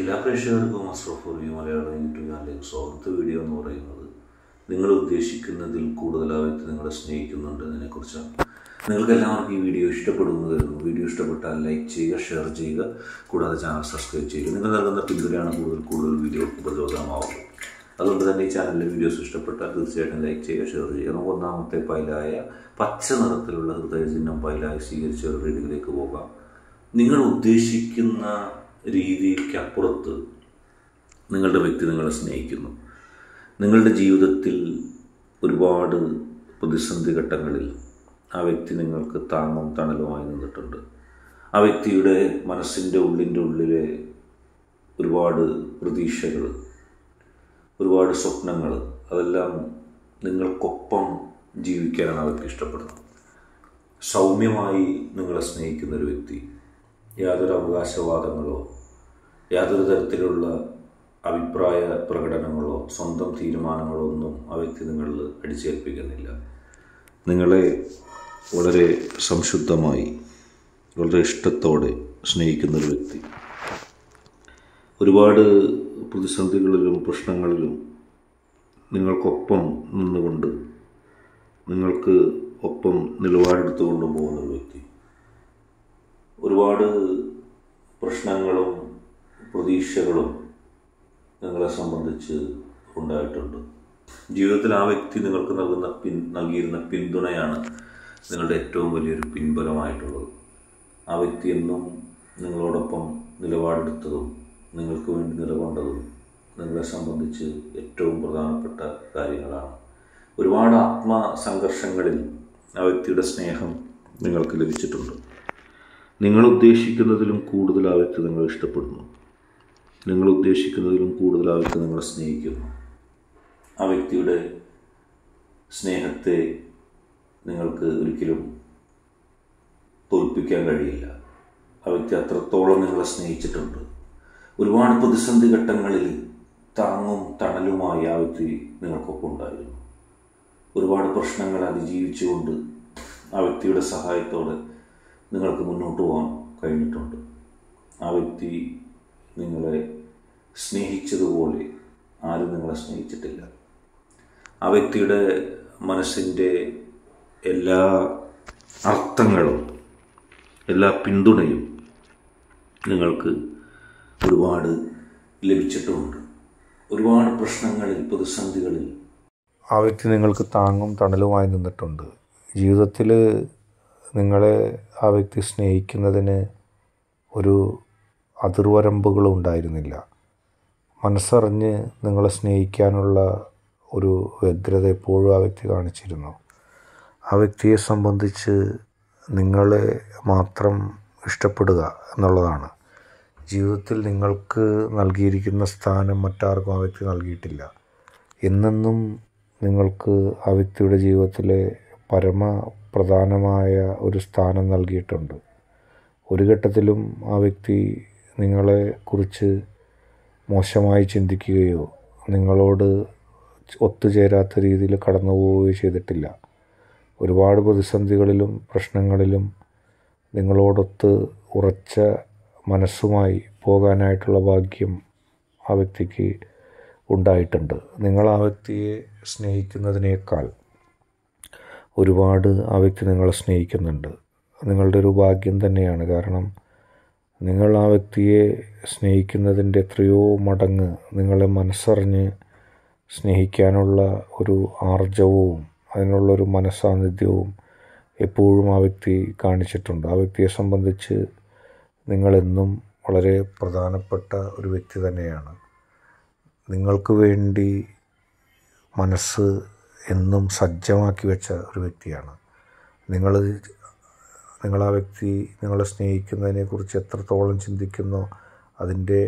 എല്ലാ പ്രേക്ഷകർക്കും അസ്രഫർ view Malayalam YouTube ചാനലിലേക്ക് സ്വാഗത വീഡിയോ എന്ന് പറയുന്നത് നിങ്ങൾ ഉദ്ദേശിക്കുന്നതിൽ കൂടുതലായിട്ട് നിങ്ങളെ സ്നേഹിക്കുന്നുണ്ട് അതിനെക്കുറിച്ചാണ് നിങ്ങൾക്ക് എല്ലാവർക്കും ഈ വീഡിയോ ഇഷ്ടപ്പെടുന്നു വീഡിയോ ഇഷ്ടപ്പെട്ടാൽ ലൈക്ക് ചെയ്യുക ഷെയർ ചെയ്യുക കൂടാതെ ചാനൽ സബ്സ്ക്രൈബ് ചെയ്യുക നിങ്ങൾ നൽകുന്ന പിന്തുണയാണ് കൂടുതൽ കൂടുതൽ വീഡിയോ ഉപദ്രവകരമാവുക അതുകൊണ്ട് തന്നെ ഈ ചാനലിലെ വീഡിയോസ് ഇഷ്ടപ്പെട്ടാൽ തീർച്ചയായിട്ടും ലൈക്ക് ചെയ്യുക ഷെയർ ചെയ്യുക നമുക്ക് ഒന്നാമത്തെ പൈലായ പച്ച നിറത്തിലുള്ള ഹൃദയ ചിഹ്നം പൈലായി സ്വീകരിച്ച റീഡിങ്ങിലേക്ക് പോകാം നിങ്ങൾ ഉദ്ദേശിക്കുന്ന രീതിക്കപ്പുറത്ത് നിങ്ങളുടെ വ്യക്തി നിങ്ങളെ സ്നേഹിക്കുന്നു നിങ്ങളുടെ ജീവിതത്തിൽ ഒരുപാട് പ്രതിസന്ധി ഘട്ടങ്ങളിൽ ആ വ്യക്തി നിങ്ങൾക്ക് താങ്ങും തണലുമായി നിന്നിട്ടുണ്ട് ആ വ്യക്തിയുടെ മനസ്സിൻ്റെ ഉള്ളിൻ്റെ ഉള്ളിലെ ഒരുപാട് പ്രതീക്ഷകൾ ഒരുപാട് സ്വപ്നങ്ങൾ അതെല്ലാം നിങ്ങൾക്കൊപ്പം ജീവിക്കാനാണ് അവർക്ക് ഇഷ്ടപ്പെടുന്നത് സൗമ്യമായി നിങ്ങളെ സ്നേഹിക്കുന്ന ഒരു വ്യക്തി യാതൊരു അവകാശവാദങ്ങളോ യാതൊരു തരത്തിലുള്ള അഭിപ്രായ പ്രകടനങ്ങളോ സ്വന്തം തീരുമാനങ്ങളോ ഒന്നും ആ വ്യക്തി നിങ്ങളിൽ അടിച്ചേൽപ്പിക്കുന്നില്ല നിങ്ങളെ വളരെ സംശുദ്ധമായി വളരെ ഇഷ്ടത്തോടെ സ്നേഹിക്കുന്ന ഒരു വ്യക്തി ഒരുപാട് പ്രതിസന്ധികളിലും പ്രശ്നങ്ങളിലും നിങ്ങൾക്കൊപ്പം നിന്നുകൊണ്ട് നിങ്ങൾക്ക് ഒപ്പം നിലപാടെടുത്തുകൊണ്ട് പോകുന്ന ഒരുപാട് പ്രശ്നങ്ങളും പ്രതീക്ഷകളും നിങ്ങളെ സംബന്ധിച്ച് ഉണ്ടായിട്ടുണ്ട് ജീവിതത്തിൽ ആ വ്യക്തി നിങ്ങൾക്ക് നൽകുന്ന പിൻ നൽകിയിരുന്ന പിന്തുണയാണ് നിങ്ങളുടെ ഏറ്റവും വലിയൊരു പിൻബലമായിട്ടുള്ളത് ആ വ്യക്തി എന്നും നിങ്ങളോടൊപ്പം നിലപാടെടുത്തതും നിങ്ങൾക്ക് വേണ്ടി നിലകൊണ്ടതും നിങ്ങളെ സംബന്ധിച്ച് ഏറ്റവും പ്രധാനപ്പെട്ട കാര്യങ്ങളാണ് ഒരുപാട് ആത്മസംഘർഷങ്ങളിൽ ആ വ്യക്തിയുടെ സ്നേഹം നിങ്ങൾക്ക് ലഭിച്ചിട്ടുണ്ട് നിങ്ങൾ ഉദ്ദേശിക്കുന്നതിലും കൂടുതൽ ആ വ്യക്തി നിങ്ങൾ ഇഷ്ടപ്പെടുന്നു നിങ്ങൾ ഉദ്ദേശിക്കുന്നതിലും കൂടുതൽ ആ വ്യക്തി നിങ്ങളെ സ്നേഹിക്കുന്നു ആ വ്യക്തിയുടെ സ്നേഹത്തെ നിങ്ങൾക്ക് ഒരിക്കലും തോൽപ്പിക്കാൻ കഴിയില്ല ആ വ്യക്തി അത്രത്തോളം നിങ്ങളെ സ്നേഹിച്ചിട്ടുണ്ട് ഒരുപാട് പ്രതിസന്ധി ഘട്ടങ്ങളിൽ താങ്ങും തണലുമായി ആ വ്യക്തി നിങ്ങൾക്കൊപ്പം ഉണ്ടായിരുന്നു ഒരുപാട് പ്രശ്നങ്ങൾ അതിജീവിച്ചുകൊണ്ട് ആ വ്യക്തിയുടെ സഹായത്തോടെ നിങ്ങൾക്ക് മുന്നോട്ട് പോകാൻ കഴിഞ്ഞിട്ടുണ്ട് ആ വ്യക്തി നിങ്ങളെ സ്നേഹിച്ചതുപോലെ ആരും നിങ്ങളെ സ്നേഹിച്ചിട്ടില്ല ആ വ്യക്തിയുടെ മനസ്സിൻ്റെ എല്ലാ അർത്ഥങ്ങളും എല്ലാ പിന്തുണയും നിങ്ങൾക്ക് ഒരുപാട് ലഭിച്ചിട്ടുമുണ്ട് ഒരുപാട് പ്രശ്നങ്ങളിൽ പ്രതിസന്ധികളിൽ ആ വ്യക്തി നിങ്ങൾക്ക് താങ്ങും തണലുമായി നിന്നിട്ടുണ്ട് ജീവിതത്തിൽ നിങ്ങളെ ആ വ്യക്തി സ്നേഹിക്കുന്നതിന് ഒരു അതിർവരമ്പുകളും ഉണ്ടായിരുന്നില്ല മനസ്സറിഞ്ഞ് നിങ്ങളെ സ്നേഹിക്കാനുള്ള ഒരു വ്യഗ്രത എപ്പോഴും ആ വ്യക്തി കാണിച്ചിരുന്നു ആ വ്യക്തിയെ സംബന്ധിച്ച് നിങ്ങളെ മാത്രം ഇഷ്ടപ്പെടുക എന്നുള്ളതാണ് ജീവിതത്തിൽ നിങ്ങൾക്ക് നൽകിയിരിക്കുന്ന സ്ഥാനം മറ്റാർക്കും ആ വ്യക്തി നൽകിയിട്ടില്ല എന്നെന്നും നിങ്ങൾക്ക് ആ വ്യക്തിയുടെ ജീവിതത്തിലെ പരമ പ്രധാനമായ ഒരു സ്ഥാനം നൽകിയിട്ടുണ്ട് ഒരു ഘട്ടത്തിലും ആ വ്യക്തി നിങ്ങളെ കുറിച്ച് മോശമായി ചിന്തിക്കുകയോ നിങ്ങളോട് ഒത്തുചേരാത്ത രീതിയിൽ കടന്നു പോവുകയോ ചെയ്തിട്ടില്ല ഒരുപാട് പ്രതിസന്ധികളിലും പ്രശ്നങ്ങളിലും നിങ്ങളോടൊത്ത് ഉറച്ച മനസ്സുമായി പോകാനായിട്ടുള്ള ഭാഗ്യം ആ വ്യക്തിക്ക് ഉണ്ടായിട്ടുണ്ട് നിങ്ങൾ ആ വ്യക്തിയെ സ്നേഹിക്കുന്നതിനേക്കാൾ ഒരുപാട് ആ വ്യക്തി നിങ്ങളെ സ്നേഹിക്കുന്നുണ്ട് നിങ്ങളുടെ ഒരു ഭാഗ്യം തന്നെയാണ് കാരണം നിങ്ങൾ ആ വ്യക്തിയെ സ്നേഹിക്കുന്നതിൻ്റെ എത്രയോ മടങ്ങ് നിങ്ങളെ മനസ്സറിഞ്ഞ് സ്നേഹിക്കാനുള്ള ഒരു ആർജവവും അതിനുള്ളൊരു മനസ്സാന്നിധ്യവും എപ്പോഴും ആ വ്യക്തി കാണിച്ചിട്ടുണ്ട് ആ വ്യക്തിയെ സംബന്ധിച്ച് നിങ്ങളെന്നും വളരെ പ്രധാനപ്പെട്ട ഒരു വ്യക്തി തന്നെയാണ് നിങ്ങൾക്ക് വേണ്ടി മനസ്സ് എന്നും സജ്ജമാക്കി വെച്ച ഒരു വ്യക്തിയാണ് നിങ്ങൾ നിങ്ങൾ ആ വ്യക്തി നിങ്ങളെ സ്നേഹിക്കുന്നതിനെക്കുറിച്ച് എത്രത്തോളം ചിന്തിക്കുന്നോ അതിൻ്റെ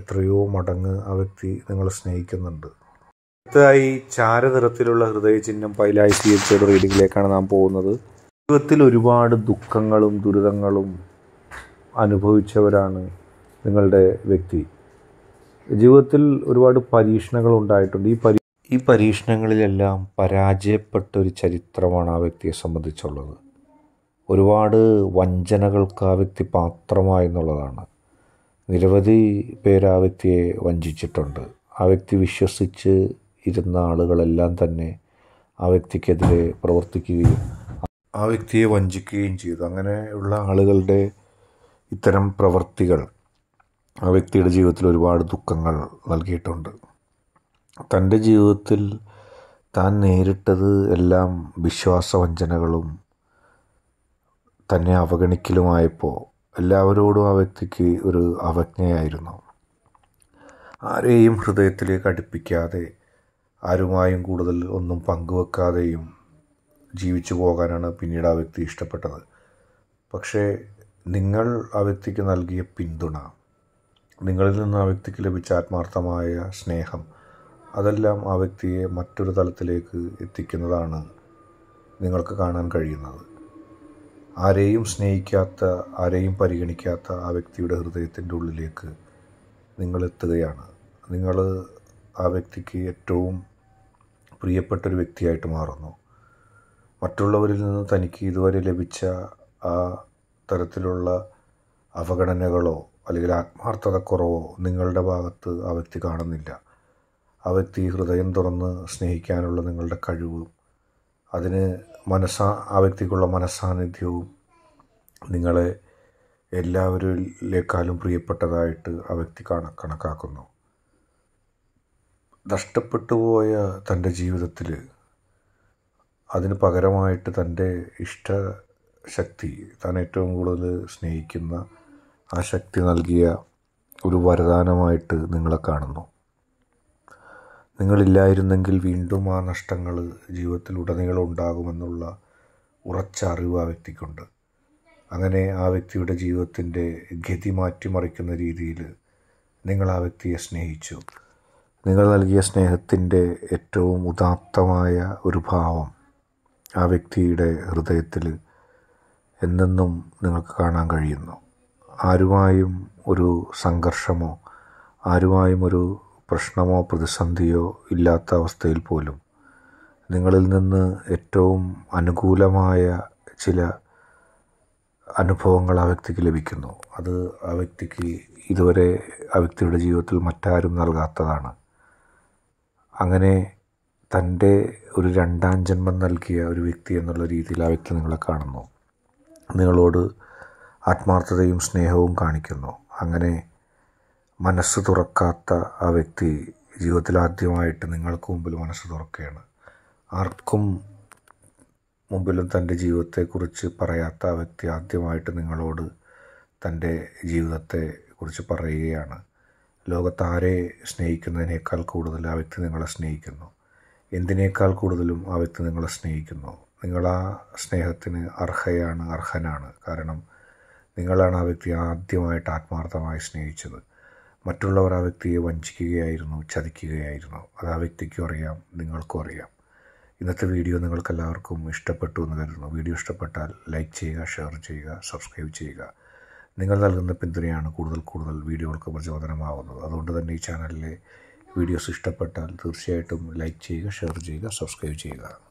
എത്രയോ മടങ്ങ് ആ വ്യക്തി നിങ്ങളെ സ്നേഹിക്കുന്നുണ്ട് അടുത്തതായി ചാരനിറത്തിലുള്ള ഹൃദയചിഹ്നം പൈലായി സി എച്ചയുടെ റീഡിങ്ങിലേക്കാണ് നാം പോകുന്നത് ജീവിതത്തിൽ ഒരുപാട് ദുഃഖങ്ങളും ദുരിതങ്ങളും അനുഭവിച്ചവരാണ് നിങ്ങളുടെ വ്യക്തി ജീവിതത്തിൽ ഒരുപാട് പരീക്ഷണങ്ങൾ ഉണ്ടായിട്ടുണ്ട് ഈ പരീ ഈ പരീക്ഷണങ്ങളിലെല്ലാം പരാജയപ്പെട്ട ഒരു ചരിത്രമാണ് ആ വ്യക്തിയെ സംബന്ധിച്ചുള്ളത് ഒരുപാട് വഞ്ചനകൾക്ക് ആ വ്യക്തി പാത്രമായെന്നുള്ളതാണ് എന്നുള്ളതാണ് നിരവധി പേർ ആ വ്യക്തിയെ വഞ്ചിച്ചിട്ടുണ്ട് ആ വ്യക്തി വിശ്വസിച്ച് ഇരുന്ന ആളുകളെല്ലാം തന്നെ ആ വ്യക്തിക്കെതിരെ പ്രവർത്തിക്കുകയും ആ വ്യക്തിയെ വഞ്ചിക്കുകയും ചെയ്തു അങ്ങനെയുള്ള ആളുകളുടെ ഇത്തരം പ്രവർത്തികൾ ആ വ്യക്തിയുടെ ജീവിതത്തിൽ ഒരുപാട് ദുഃഖങ്ങൾ നൽകിയിട്ടുണ്ട് തൻ്റെ ജീവിതത്തിൽ താൻ നേരിട്ടത് എല്ലാം വിശ്വാസവഞ്ചനകളും തന്നെ അവഗണിക്കലുമായപ്പോൾ എല്ലാവരോടും ആ വ്യക്തിക്ക് ഒരു അവജ്ഞയായിരുന്നു ആരെയും ഹൃദയത്തിലേക്ക് അടുപ്പിക്കാതെ ആരുമായും കൂടുതൽ ഒന്നും പങ്കുവെക്കാതെയും ജീവിച്ചു പോകാനാണ് പിന്നീട് ആ വ്യക്തി ഇഷ്ടപ്പെട്ടത് പക്ഷേ നിങ്ങൾ ആ വ്യക്തിക്ക് നൽകിയ പിന്തുണ നിങ്ങളിൽ നിന്ന് ആ വ്യക്തിക്ക് ലഭിച്ച ആത്മാർത്ഥമായ സ്നേഹം അതെല്ലാം ആ വ്യക്തിയെ മറ്റൊരു തലത്തിലേക്ക് എത്തിക്കുന്നതാണ് നിങ്ങൾക്ക് കാണാൻ കഴിയുന്നത് ആരെയും സ്നേഹിക്കാത്ത ആരെയും പരിഗണിക്കാത്ത ആ വ്യക്തിയുടെ ഹൃദയത്തിൻ്റെ ഉള്ളിലേക്ക് നിങ്ങൾ എത്തുകയാണ് നിങ്ങൾ ആ വ്യക്തിക്ക് ഏറ്റവും പ്രിയപ്പെട്ട ഒരു വ്യക്തിയായിട്ട് മാറുന്നു മറ്റുള്ളവരിൽ നിന്ന് തനിക്ക് ഇതുവരെ ലഭിച്ച ആ തരത്തിലുള്ള അവഗണനകളോ അല്ലെങ്കിൽ ആത്മാർത്ഥതക്കുറവോ നിങ്ങളുടെ ഭാഗത്ത് ആ വ്യക്തി കാണുന്നില്ല ആ വ്യക്തി ഹൃദയം തുറന്ന് സ്നേഹിക്കാനുള്ള നിങ്ങളുടെ കഴിവും അതിന് മനസ്സാ ആ വ്യക്തിക്കുള്ള മനസ്സാന്നിധ്യവും നിങ്ങളെ എല്ലാവരിലേക്കാളും പ്രിയപ്പെട്ടതായിട്ട് ആ വ്യക്തി കണ കണക്കാക്കുന്നു നഷ്ടപ്പെട്ടു പോയ തൻ്റെ ജീവിതത്തിൽ അതിന് പകരമായിട്ട് തൻ്റെ ഇഷ്ടശക്തി താൻ ഏറ്റവും കൂടുതൽ സ്നേഹിക്കുന്ന ആ ശക്തി നൽകിയ ഒരു വരദാനമായിട്ട് നിങ്ങളെ കാണുന്നു നിങ്ങളില്ലായിരുന്നെങ്കിൽ വീണ്ടും ആ നഷ്ടങ്ങൾ ജീവിതത്തിലുടനീളം ഉണ്ടാകുമെന്നുള്ള ഉറച്ച അറിവ് ആ വ്യക്തിക്കുണ്ട് അങ്ങനെ ആ വ്യക്തിയുടെ ജീവിതത്തിൻ്റെ ഗതി മാറ്റിമറിക്കുന്ന രീതിയിൽ നിങ്ങൾ ആ വ്യക്തിയെ സ്നേഹിച്ചു നിങ്ങൾ നൽകിയ സ്നേഹത്തിൻ്റെ ഏറ്റവും ഉദാത്തമായ ഒരു ഭാവം ആ വ്യക്തിയുടെ ഹൃദയത്തിൽ എന്നെന്നും നിങ്ങൾക്ക് കാണാൻ കഴിയുന്നു ആരുമായും ഒരു സംഘർഷമോ ആരുമായും ഒരു പ്രശ്നമോ പ്രതിസന്ധിയോ ഇല്ലാത്ത അവസ്ഥയിൽ പോലും നിങ്ങളിൽ നിന്ന് ഏറ്റവും അനുകൂലമായ ചില അനുഭവങ്ങൾ ആ വ്യക്തിക്ക് ലഭിക്കുന്നു അത് ആ വ്യക്തിക്ക് ഇതുവരെ ആ വ്യക്തിയുടെ ജീവിതത്തിൽ മറ്റാരും നൽകാത്തതാണ് അങ്ങനെ തൻ്റെ ഒരു രണ്ടാം ജന്മം നൽകിയ ഒരു വ്യക്തി എന്നുള്ള രീതിയിൽ ആ വ്യക്തി നിങ്ങളെ കാണുന്നു നിങ്ങളോട് ആത്മാർത്ഥതയും സ്നേഹവും കാണിക്കുന്നു അങ്ങനെ മനസ്സ് തുറക്കാത്ത ആ വ്യക്തി ജീവിതത്തിൽ ആദ്യമായിട്ട് നിങ്ങൾക്ക് മുമ്പിൽ മനസ്സ് തുറക്കുകയാണ് ആർക്കും മുമ്പിലും തൻ്റെ ജീവിതത്തെക്കുറിച്ച് പറയാത്ത ആ വ്യക്തി ആദ്യമായിട്ട് നിങ്ങളോട് തൻ്റെ ജീവിതത്തെ കുറിച്ച് പറയുകയാണ് ലോകത്താരെ സ്നേഹിക്കുന്നതിനേക്കാൾ കൂടുതൽ ആ വ്യക്തി നിങ്ങളെ സ്നേഹിക്കുന്നു എന്തിനേക്കാൾ കൂടുതലും ആ വ്യക്തി നിങ്ങളെ സ്നേഹിക്കുന്നു നിങ്ങൾ ആ സ്നേഹത്തിന് അർഹയാണ് അർഹനാണ് കാരണം നിങ്ങളാണ് ആ വ്യക്തി ആദ്യമായിട്ട് ആത്മാർത്ഥമായി സ്നേഹിച്ചത് മറ്റുള്ളവർ ആ വ്യക്തിയെ വഞ്ചിക്കുകയായിരുന്നു ചതിക്കുകയായിരുന്നു അത് ആ വ്യക്തിക്കും അറിയാം നിങ്ങൾക്കും അറിയാം ഇന്നത്തെ വീഡിയോ നിങ്ങൾക്കെല്ലാവർക്കും ഇഷ്ടപ്പെട്ടു എന്ന് കരുതുന്നു വീഡിയോ ഇഷ്ടപ്പെട്ടാൽ ലൈക്ക് ചെയ്യുക ഷെയർ ചെയ്യുക സബ്സ്ക്രൈബ് ചെയ്യുക നിങ്ങൾ നൽകുന്ന പിന്തുണയാണ് കൂടുതൽ കൂടുതൽ വീഡിയോകൾക്ക് പ്രചോദനമാവുന്നത് അതുകൊണ്ട് തന്നെ ഈ ചാനലിലെ വീഡിയോസ് ഇഷ്ടപ്പെട്ടാൽ തീർച്ചയായിട്ടും ലൈക്ക് ചെയ്യുക ഷെയർ ചെയ്യുക സബ്സ്ക്രൈബ് ചെയ്യുക